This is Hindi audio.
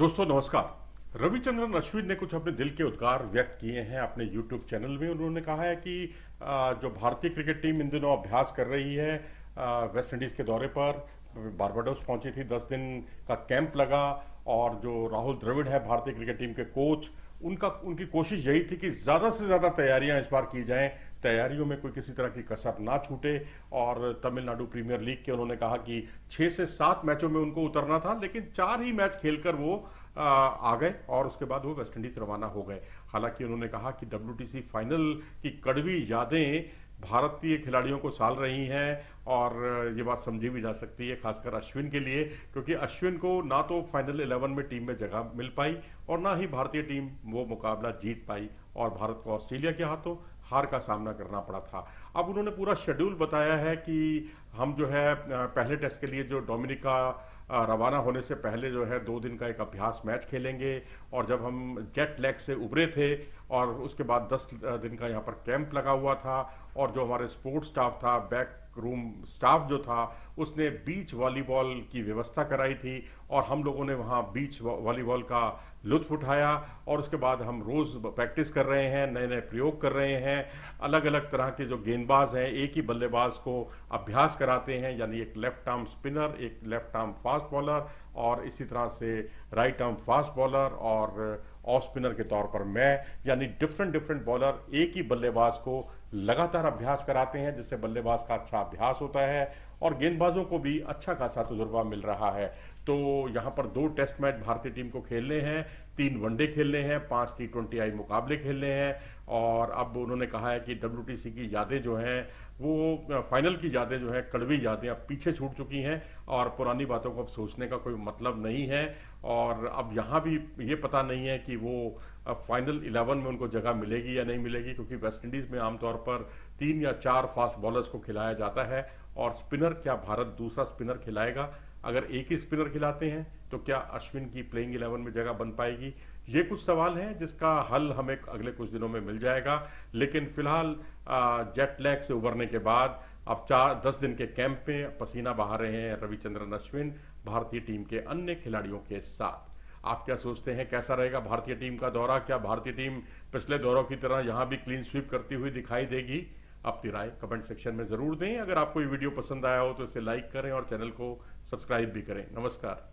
दोस्तों नमस्कार रविचंद्रन अश्विन ने कुछ अपने दिल के उद्गार व्यक्त किए हैं अपने यूट्यूब चैनल में उन्होंने कहा है कि जो भारतीय क्रिकेट टीम इन दिनों अभ्यास कर रही है वेस्ट इंडीज़ के दौरे पर बारबाडोस पहुंची थी दस दिन का कैंप लगा और जो राहुल द्रविड़ है भारतीय क्रिकेट टीम के कोच उनका उनकी कोशिश यही थी कि ज़्यादा से ज़्यादा तैयारियां इस बार की जाएं तैयारियों में कोई किसी तरह की कसर ना छूटे और तमिलनाडु प्रीमियर लीग के उन्होंने कहा कि छः से सात मैचों में उनको उतरना था लेकिन चार ही मैच खेलकर वो आ गए और उसके बाद वो वेस्टइंडीज रवाना हो गए हालांकि उन्होंने कहा कि डब्ल्यू फाइनल की कड़वी यादें भारतीय खिलाड़ियों को साल रही हैं और ये बात समझी भी जा सकती है खासकर अश्विन के लिए क्योंकि अश्विन को ना तो फाइनल 11 में टीम में जगह मिल पाई और ना ही भारतीय टीम वो मुकाबला जीत पाई और भारत को ऑस्ट्रेलिया के हाथों हार का सामना करना पड़ा था अब उन्होंने पूरा शेड्यूल बताया है कि हम जो है पहले टेस्ट के लिए जो डोमिनिका रवाना होने से पहले जो है दो दिन का एक अभ्यास मैच खेलेंगे और जब हम जेट लैग से उभरे थे और उसके बाद दस दिन का यहाँ पर कैंप लगा हुआ था और जो हमारे स्पोर्ट्स स्टाफ था बैक रूम स्टाफ जो था उसने बीच वॉलीबॉल की व्यवस्था कराई थी और हम लोगों ने वहाँ बीच वॉलीबॉल का लुत्फ उठाया और उसके बाद हम रोज़ प्रैक्टिस कर रहे हैं नए नए प्रयोग कर रहे हैं अलग अलग तरह के जो गेंदबाज हैं एक ही बल्लेबाज को अभ्यास कराते हैं यानी एक लेफ्ट आर्म स्पिनर एक लेफ्ट आर्म फास्ट बॉलर और इसी तरह से राइट आर्म फास्ट बॉलर और ऑफ स्पिनर के तौर पर मैं यानी डिफरेंट डिफरेंट बॉलर एक ही बल्लेबाज को लगातार अभ्यास कराते हैं जिससे बल्लेबाज का अच्छा अभ्यास होता है और गेंदबाजों को भी अच्छा खासा तजुर्बा मिल रहा है तो यहाँ पर दो टेस्ट मैच भारतीय टीम को खेलने हैं तीन वनडे खेलने हैं पांच टी ट्वेंटी आई मुकाबले खेलने हैं और अब उन्होंने कहा है कि डब्ल्यू की यादें जो हैं वो फाइनल की यादें जो हैं कड़वी यादें अब पीछे छूट चुकी हैं और पुरानी बातों को अब सोचने का कोई मतलब नहीं है और अब यहाँ भी ये पता नहीं है कि वो फाइनल इलेवन में उनको जगह मिलेगी या नहीं मिलेगी क्योंकि वेस्ट इंडीज़ में आमतौर पर तीन या चार फास्ट बॉलर्स को खिलाया जाता है और स्पिनर क्या भारत दूसरा स्पिनर खिलाएगा अगर एक ही स्पिनर खिलाते हैं तो क्या अश्विन की प्लेइंग इलेवन में जगह बन पाएगी ये कुछ सवाल हैं जिसका हल हमें अगले कुछ दिनों में मिल जाएगा लेकिन फिलहाल जेट लैग से उबरने के बाद अब चार दस दिन के कैंप में पसीना बहा रहे हैं रविचंद्रन अश्विन भारतीय टीम के अन्य खिलाड़ियों के साथ आप क्या सोचते हैं कैसा रहेगा भारतीय टीम का दौरा क्या भारतीय टीम पिछले दौरों की तरह यहाँ भी क्लीन स्वीप करती हुई दिखाई देगी अपनी राय कमेंट सेक्शन में ज़रूर दें अगर आपको ये वीडियो पसंद आया हो तो इसे लाइक करें और चैनल को सब्सक्राइब भी करें नमस्कार